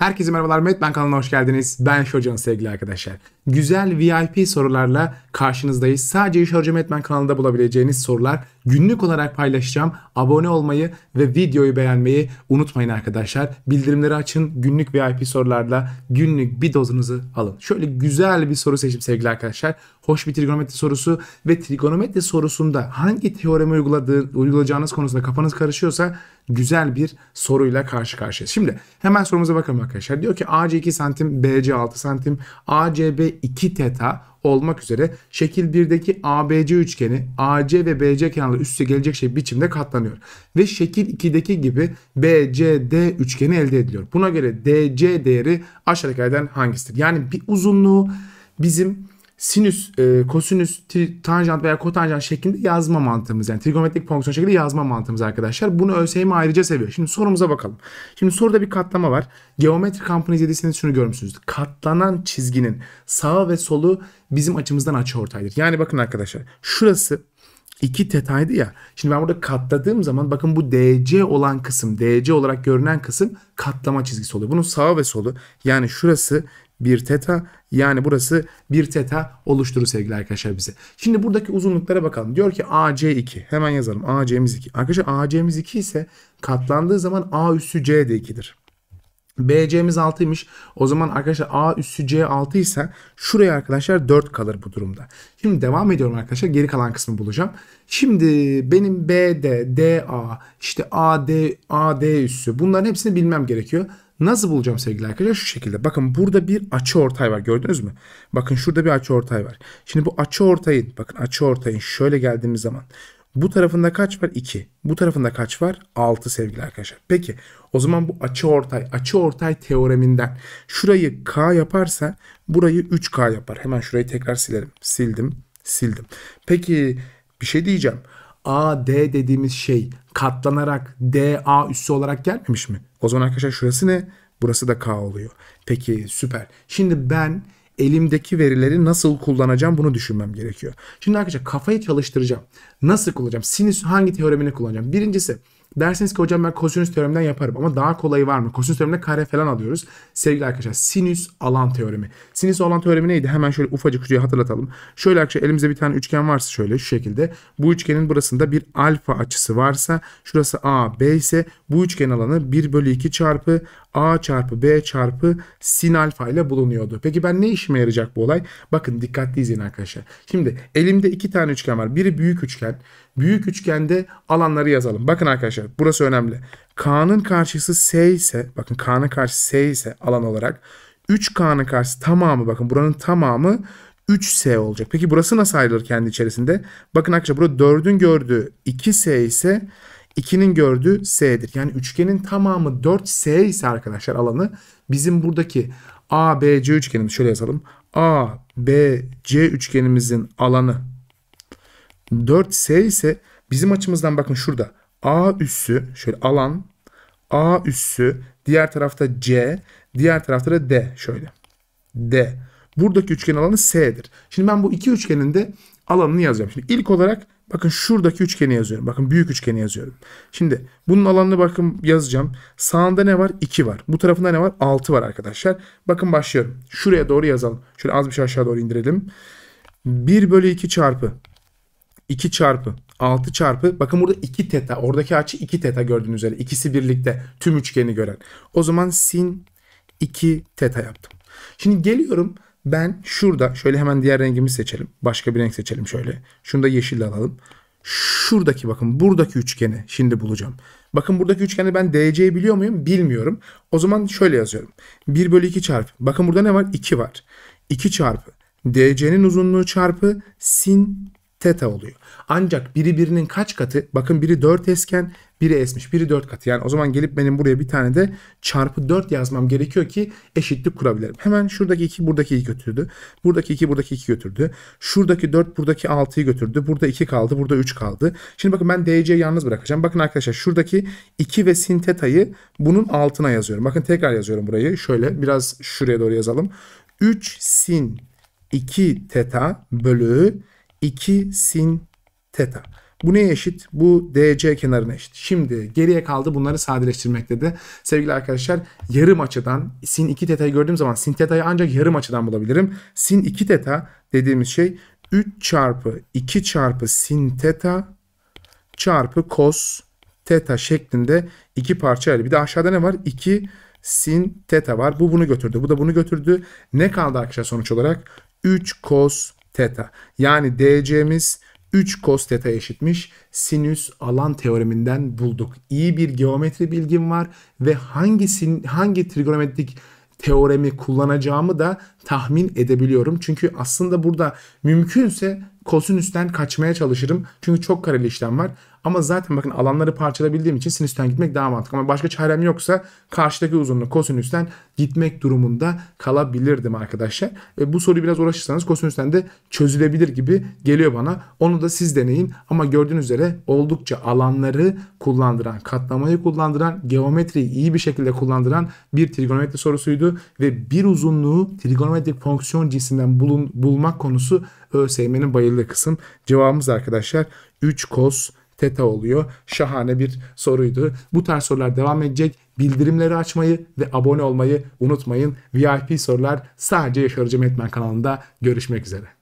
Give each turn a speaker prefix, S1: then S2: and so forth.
S1: Herkese merhabalar, Metmen kanalına hoş geldiniz. Ben Şocan sevgili arkadaşlar güzel VIP sorularla karşınızdayız. Sadece İş Harcama Etmen kanalında bulabileceğiniz sorular günlük olarak paylaşacağım. Abone olmayı ve videoyu beğenmeyi unutmayın arkadaşlar. Bildirimleri açın. Günlük VIP sorularla günlük bir dozunuzu alın. Şöyle güzel bir soru seçim sevgili arkadaşlar. Hoş bir trigonometri sorusu ve trigonometri sorusunda hangi teoremi uyguladığı, uygulayacağınız konusunda kafanız karışıyorsa güzel bir soruyla karşı karşıyayız. Şimdi hemen sorumuza bakalım arkadaşlar. Diyor ki AC 2 santim, BC 6 santim, ACB 2 teta olmak üzere şekil 1'deki ABC üçgeni AC ve BC kenarları üste gelecek şey biçimde katlanıyor. Ve şekil 2'deki gibi BCD üçgeni elde ediliyor. Buna göre DC değeri aşağıdakilerden hangisidir? Yani bir uzunluğu bizim sinüs, e, kosinüs, tri, tanjant veya kotanjant şeklinde yazma mantığımız. Yani trigonometrik fonksiyon şeklinde yazma mantığımız arkadaşlar. Bunu ÖSYM ayrıca seviyor. Şimdi sorumuza bakalım. Şimdi soruda bir katlama var. Geometri kampını izlediyseniz şunu görmüşsünüz. Katlanan çizginin sağ ve solu bizim açımızdan açı ortaydır. Yani bakın arkadaşlar şurası 2 tetaydı ya. Şimdi ben burada katladığım zaman bakın bu DC olan kısım, DC olarak görünen kısım katlama çizgisi oluyor. Bunun sağı ve solu yani şurası bir teta yani burası bir teta oluşturur sevgili arkadaşlar bize. Şimdi buradaki uzunluklara bakalım. Diyor ki AC2 hemen yazalım AC'miz 2. Arkadaşlar AC'miz 2 ise katlandığı zaman A üssü C de 2'dir. BC'miz 6'ymış. O zaman arkadaşlar A üssü C 6 ise şuraya arkadaşlar 4 kalır bu durumda. Şimdi devam ediyorum arkadaşlar. Geri kalan kısmı bulacağım. Şimdi benim BD, DA, işte AD, AD üssü bunların hepsini bilmem gerekiyor. Nasıl bulacağım sevgili arkadaşlar? Şu şekilde. Bakın burada bir açı ortay var. Gördünüz mü? Bakın şurada bir açı ortay var. Şimdi bu açı ortayın, bakın açı ortayın şöyle geldiğimiz zaman bu tarafında kaç var? 2. Bu tarafında kaç var? 6 sevgili arkadaşlar. Peki o zaman bu açı ortay, açı ortay teoreminden şurayı K yaparsa burayı 3K yapar. Hemen şurayı tekrar silerim. Sildim, sildim. Peki bir şey diyeceğim. AD dediğimiz şey katlanarak DA üssü olarak gelmemiş mi? O zaman arkadaşlar şurası ne? Burası da K oluyor. Peki süper. Şimdi ben elimdeki verileri nasıl kullanacağım bunu düşünmem gerekiyor. Şimdi arkadaşlar kafayı çalıştıracağım. Nasıl kullanacağım? Sinüs hangi teoremini kullanacağım? Birincisi Derseniz ki hocam ben kosinüs teoreminden yaparım ama daha kolayı var mı? Kosinüs teoreminde kare falan alıyoruz. Sevgili arkadaşlar sinüs alan teoremi. Sinüs alan teoremi neydi? Hemen şöyle ufacık ucuya hatırlatalım. Şöyle arkadaşlar elimizde bir tane üçgen varsa şöyle şu şekilde. Bu üçgenin burasında bir alfa açısı varsa şurası A, B ise bu üçgen alanı 1 bölü 2 çarpı A çarpı B çarpı sin alfa ile bulunuyordu. Peki ben ne işime yarayacak bu olay? Bakın dikkatli izleyin arkadaşlar. Şimdi elimde iki tane üçgen var. Biri büyük üçgen. Büyük üçgende alanları yazalım. Bakın arkadaşlar burası önemli. K'nın karşısı S ise bakın K'nın karşısı S ise alan olarak 3K'nın karşısı tamamı bakın buranın tamamı 3S olacak. Peki burası nasıl ayrılır kendi içerisinde? Bakın arkadaşlar burada 4'ün gördüğü 2S ise 2'nin gördüğü S'dir. Yani üçgenin tamamı 4S ise arkadaşlar alanı bizim buradaki ABC üçgenimiz şöyle yazalım. ABC üçgenimizin alanı 4S ise bizim açımızdan bakın şurada A üssü şöyle alan A üssü diğer tarafta C diğer tarafta da D şöyle D. Buradaki üçgen alanı S'dir. Şimdi ben bu iki üçgenin de alanını yazacağım. Şimdi ilk olarak Bakın şuradaki üçgeni yazıyorum. Bakın büyük üçgeni yazıyorum. Şimdi bunun alanını bakın yazacağım. Sağında ne var? 2 var. Bu tarafında ne var? 6 var arkadaşlar. Bakın başlıyorum. Şuraya doğru yazalım. Şöyle az bir şey aşağı doğru indirelim. 1 bölü 2 çarpı 2 çarpı 6 çarpı bakın burada 2 teta oradaki açı 2 teta gördüğünüz üzere İkisi birlikte tüm üçgeni gören. O zaman sin 2 teta yaptım. Şimdi geliyorum ben şurada şöyle hemen diğer rengimi seçelim. Başka bir renk seçelim şöyle. Şunu da yeşil alalım. Şuradaki bakın buradaki üçgeni şimdi bulacağım. Bakın buradaki üçgeni ben DC'yi biliyor muyum? Bilmiyorum. O zaman şöyle yazıyorum. 1 bölü 2 çarpı. Bakın burada ne var? 2 var. 2 çarpı. DC'nin uzunluğu çarpı sin teta oluyor. Ancak biri birinin kaç katı? Bakın biri 4 esken, biri esmiş, Biri 4 katı. Yani o zaman gelip benim buraya bir tane de çarpı 4 yazmam gerekiyor ki eşitlik kurabilirim. Hemen şuradaki 2 buradaki 2 götürdü. Buradaki 2 buradaki 2 götürdü. Şuradaki 4 buradaki 6'yı götürdü. Burada 2 kaldı. Burada 3 kaldı. Şimdi bakın ben DC'yi yalnız bırakacağım. Bakın arkadaşlar şuradaki 2 ve sin teta'yı bunun altına yazıyorum. Bakın tekrar yazıyorum burayı. Şöyle biraz şuraya doğru yazalım. 3 sin 2 teta bölü 2 sin teta. Bu neye eşit? Bu DC kenarına eşit. Şimdi geriye kaldı bunları sadeleştirmek dedi. Sevgili arkadaşlar yarım açıdan sin 2 teta'yı gördüğüm zaman sin teta'yı ancak yarım açıdan bulabilirim. Sin 2 teta dediğimiz şey 3 çarpı 2 çarpı sin teta çarpı kos teta şeklinde iki parça ayrı. Bir de aşağıda ne var? 2 sin teta var. Bu bunu götürdü. Bu da bunu götürdü. Ne kaldı arkadaşlar sonuç olarak? 3 kos teta. Yani DC'miz 3 cos teta eşitmiş sinüs alan teoreminden bulduk. İyi bir geometri bilgim var ve hangi sin, hangi trigonometrik teoremi kullanacağımı da tahmin edebiliyorum. Çünkü aslında burada mümkünse kosinüsten kaçmaya çalışırım. Çünkü çok kareli işlem var. Ama zaten bakın alanları parçalabildiğim için sinüsten gitmek daha mantıklı. Ama başka çarem yoksa karşıdaki uzunluğu kosinüsten gitmek durumunda kalabilirdim arkadaşlar. Ve bu soruyu biraz uğraşırsanız kosinüsten de çözülebilir gibi geliyor bana. Onu da siz deneyin. Ama gördüğünüz üzere oldukça alanları kullandıran, katlamayı kullandıran, geometriyi iyi bir şekilde kullandıran bir trigonometri sorusuydu. Ve bir uzunluğu trigonometrik fonksiyon cinsinden bulun, bulmak konusu ÖSYM'nin bayıldığı kısım. Cevabımız arkadaşlar 3 kos teta oluyor. Şahane bir soruydu. Bu tarz sorular devam edecek. Bildirimleri açmayı ve abone olmayı unutmayın. VIP sorular sadece Yaşarıcı Metmen kanalında görüşmek üzere.